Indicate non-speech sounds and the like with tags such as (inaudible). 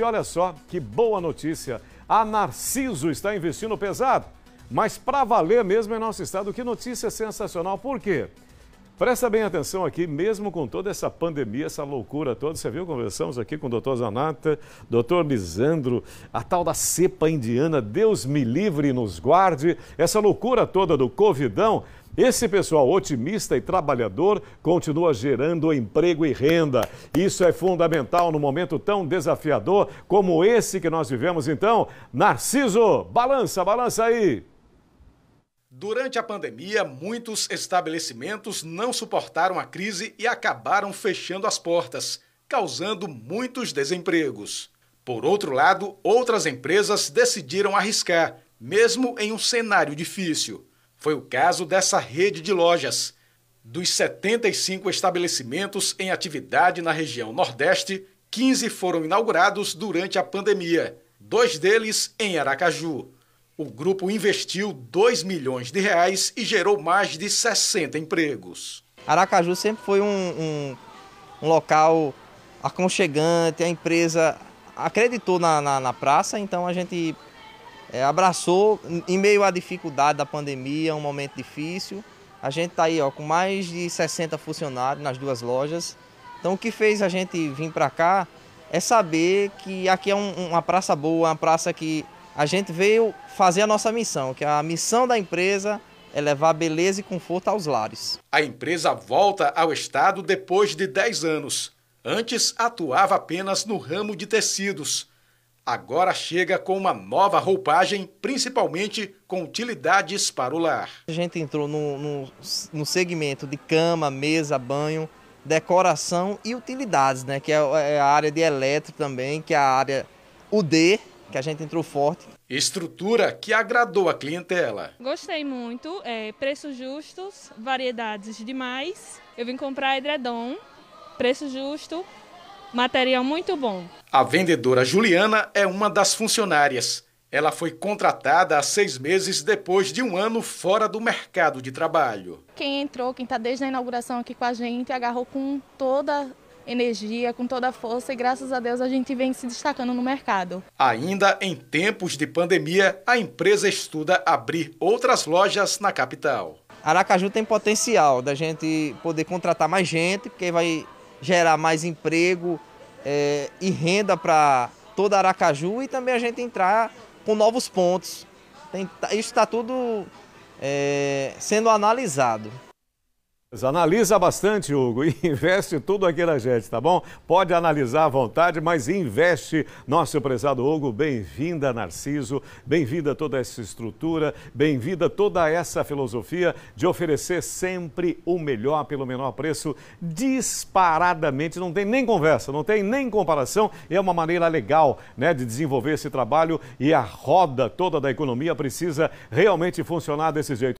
E olha só que boa notícia. A Narciso está investindo pesado, mas para valer mesmo em nosso estado. Que notícia sensacional. Por quê? Presta bem atenção aqui, mesmo com toda essa pandemia, essa loucura toda, você viu, conversamos aqui com o doutor Zanata, doutor Lisandro, a tal da cepa indiana, Deus me livre e nos guarde, essa loucura toda do covidão, esse pessoal otimista e trabalhador continua gerando emprego e renda. Isso é fundamental num momento tão desafiador como esse que nós vivemos. Então, Narciso, balança, balança aí. Durante a pandemia, muitos estabelecimentos não suportaram a crise e acabaram fechando as portas, causando muitos desempregos. Por outro lado, outras empresas decidiram arriscar, mesmo em um cenário difícil. Foi o caso dessa rede de lojas. Dos 75 estabelecimentos em atividade na região Nordeste, 15 foram inaugurados durante a pandemia, dois deles em Aracaju. O grupo investiu 2 milhões de reais e gerou mais de 60 empregos. Aracaju sempre foi um, um, um local aconchegante, a empresa acreditou na, na, na praça, então a gente é, abraçou em meio à dificuldade da pandemia, um momento difícil. A gente está aí ó, com mais de 60 funcionários nas duas lojas. Então o que fez a gente vir para cá é saber que aqui é um, uma praça boa, uma praça que a gente veio fazer a nossa missão, que é a missão da empresa é levar beleza e conforto aos lares. A empresa volta ao estado depois de 10 anos. Antes atuava apenas no ramo de tecidos. Agora chega com uma nova roupagem, principalmente com utilidades para o lar. A gente entrou no, no, no segmento de cama, mesa, banho, decoração e utilidades, né? Que é, é a área de eletro também, que é a área UD, que a gente entrou forte. Estrutura que agradou a clientela. Gostei muito, é, preços justos, variedades demais. Eu vim comprar edredom, preço justo, material muito bom. A vendedora Juliana é uma das funcionárias. Ela foi contratada há seis meses depois de um ano fora do mercado de trabalho. Quem entrou, quem está desde a inauguração aqui com a gente, agarrou com toda energia, com toda a força e graças a Deus a gente vem se destacando no mercado. Ainda em tempos de pandemia, a empresa estuda abrir outras lojas na capital. Aracaju tem potencial da gente poder contratar mais gente, porque vai gerar mais emprego é, e renda para toda Aracaju e também a gente entrar com novos pontos. Tem, tá, isso está tudo é, sendo analisado. Analisa bastante, Hugo, (laughs) investe tudo aqui na gente, tá bom? Pode analisar à vontade, mas investe. Nosso prezado Hugo, bem-vinda, Narciso, bem-vinda toda essa estrutura, bem-vinda toda essa filosofia de oferecer sempre o melhor pelo menor preço, disparadamente. Não tem nem conversa, não tem nem comparação. É uma maneira legal né, de desenvolver esse trabalho e a roda toda da economia precisa realmente funcionar desse jeito.